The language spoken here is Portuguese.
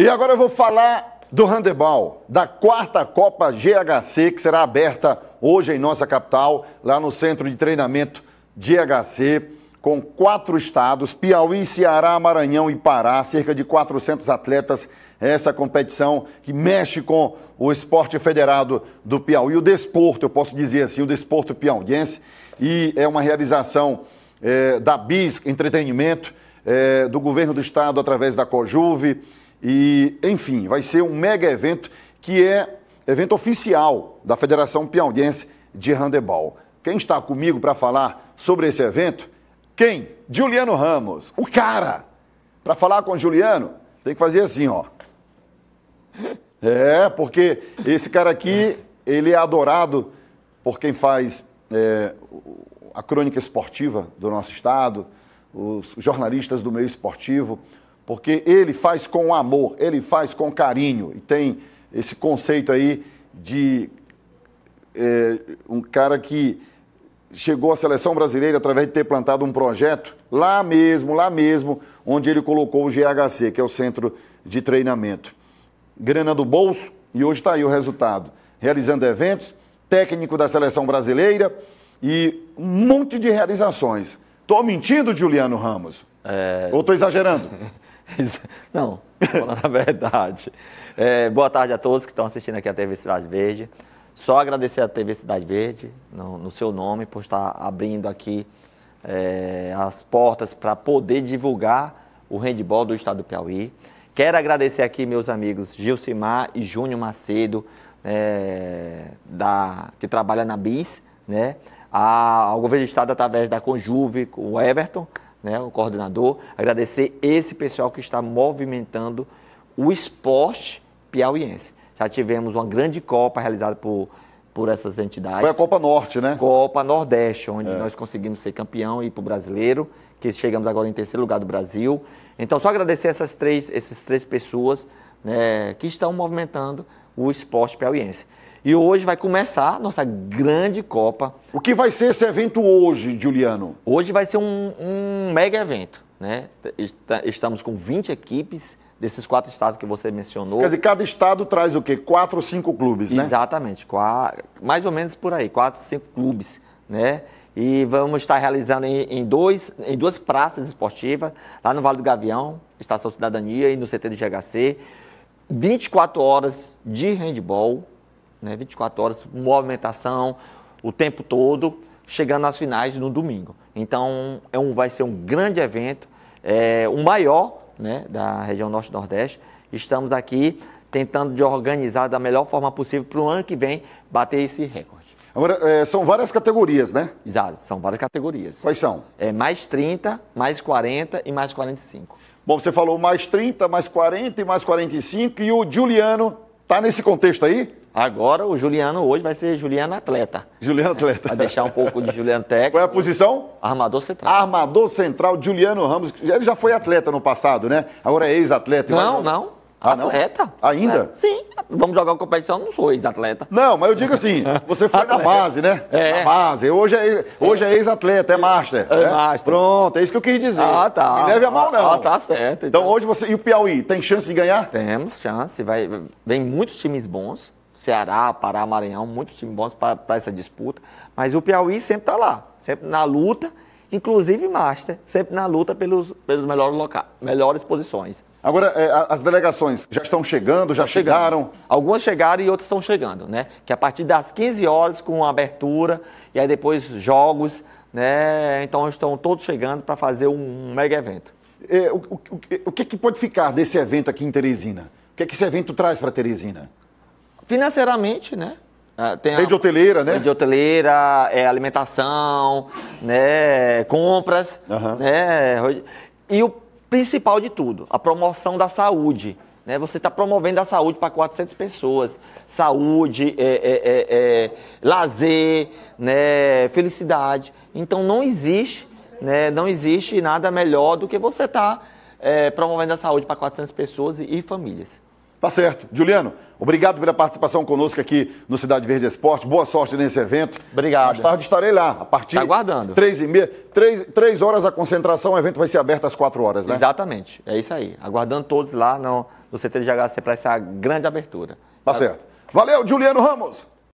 E agora eu vou falar do handebol, da quarta Copa GHC, que será aberta hoje em nossa capital, lá no centro de treinamento GHC, com quatro estados, Piauí, Ceará, Maranhão e Pará, cerca de 400 atletas. É essa competição que mexe com o esporte federado do Piauí, o desporto, eu posso dizer assim, o desporto piauiense, e é uma realização é, da BIS Entretenimento, é, do governo do estado através da COJUVE e, enfim, vai ser um mega evento que é evento oficial da Federação Piauiense de Handebol. Quem está comigo para falar sobre esse evento? Quem? Juliano Ramos, o cara! Para falar com o Juliano, tem que fazer assim, ó. É, porque esse cara aqui, ele é adorado por quem faz é, a crônica esportiva do nosso estado, os jornalistas do meio esportivo, porque ele faz com amor, ele faz com carinho. E tem esse conceito aí de é, um cara que chegou à seleção brasileira através de ter plantado um projeto lá mesmo, lá mesmo, onde ele colocou o GHC, que é o centro de treinamento. Grana do bolso, e hoje está aí o resultado. Realizando eventos, técnico da seleção brasileira e um monte de realizações. Estou mentindo, Juliano Ramos? É... Ou estou exagerando? Não, falando a verdade. É, boa tarde a todos que estão assistindo aqui a TV Cidade Verde. Só agradecer a TV Cidade Verde, no, no seu nome, por estar abrindo aqui é, as portas para poder divulgar o handball do estado do Piauí. Quero agradecer aqui meus amigos Gilcimar e Júnior Macedo, é, da, que trabalha na BIS, né? A, ao governo do estado através da Conjuve, o Everton, né, o coordenador, agradecer esse pessoal que está movimentando o esporte piauiense. Já tivemos uma grande Copa realizada por, por essas entidades. Foi a Copa Norte, né? Copa Nordeste, onde é. nós conseguimos ser campeão e ir para o brasileiro, que chegamos agora em terceiro lugar do Brasil. Então, só agradecer essas três, essas três pessoas né, que estão movimentando o esporte piauiense. E hoje vai começar a nossa grande Copa. O que vai ser esse evento hoje, Juliano? Hoje vai ser um, um mega evento. Né? Estamos com 20 equipes desses quatro estados que você mencionou. Quer dizer, cada estado traz o quê? Quatro ou cinco clubes, né? Exatamente. Quatro, mais ou menos por aí, quatro, cinco clubes, né? E vamos estar realizando em, em, dois, em duas praças esportivas, lá no Vale do Gavião, Estação Cidadania e no CT do GHC. 24 horas de handball, né? 24 horas, movimentação o tempo todo, chegando às finais no domingo. Então é um, vai ser um grande evento, é, o maior né, da região norte-nordeste. Estamos aqui tentando de organizar da melhor forma possível para o ano que vem bater esse recorde. Agora, é, são várias categorias, né? Exato, são várias categorias. Quais são? É mais 30, mais 40 e mais 45. Bom, você falou mais 30, mais 40 e mais 45, e o Juliano tá nesse contexto aí? Agora o Juliano hoje vai ser Juliano Atleta. Juliano é, Atleta. Vai deixar um pouco de Juliano Técnico. Qual é a posição? Armador Central. Armador Central, Juliano Ramos. Ele já foi atleta no passado, né? Agora é ex-atleta. Não, vai... não. Ah, atleta. Ainda? É, sim. Vamos jogar uma competição, não sou ex-atleta. Não, mas eu digo assim, você foi na base, né? É. Na base. Hoje é, hoje é ex-atleta, é master. É, né? master. Pronto, é isso que eu quis dizer. Ah, tá. E leve a mão, ah, não. Ah, tá certo. Então. então, hoje você... E o Piauí, tem chance de ganhar? Temos chance. Vai... Vem muitos times bons. Ceará, Pará, Maranhão, muitos times bons para essa disputa. Mas o Piauí sempre está lá. Sempre na luta inclusive Master, sempre na luta pelos, pelos melhores, locais, melhores posições. Agora, é, as delegações já estão chegando, já, chegaram? Chegando. Algumas chegaram e outras estão chegando, né? Que a partir das 15 horas com abertura e aí depois jogos, né? Então estão todos chegando para fazer um mega evento. É, o, o, o, o que, é que pode ficar desse evento aqui em Teresina? O que, é que esse evento traz para Teresina? Financeiramente, né? Ah, tem rede a, hoteleira, né? Rede hoteleira, é, alimentação, né, compras, uhum. né, e o principal de tudo, a promoção da saúde. Né? Você está promovendo a saúde para 400 pessoas. Saúde, é é, é, é, lazer, né, felicidade. Então não existe, né, não existe nada melhor do que você estar tá, é, promovendo a saúde para 400 pessoas e, e famílias. Tá certo. Juliano, obrigado pela participação conosco aqui no Cidade Verde Esporte. Boa sorte nesse evento. Obrigado. Mais tarde estarei lá, a partir tá aguardando. três e meia. Três, três horas a concentração, o evento vai ser aberto às quatro horas, né? Exatamente. É isso aí. Aguardando todos lá no, no CT de HC para essa grande abertura. Tá, tá certo. Valeu, Juliano Ramos.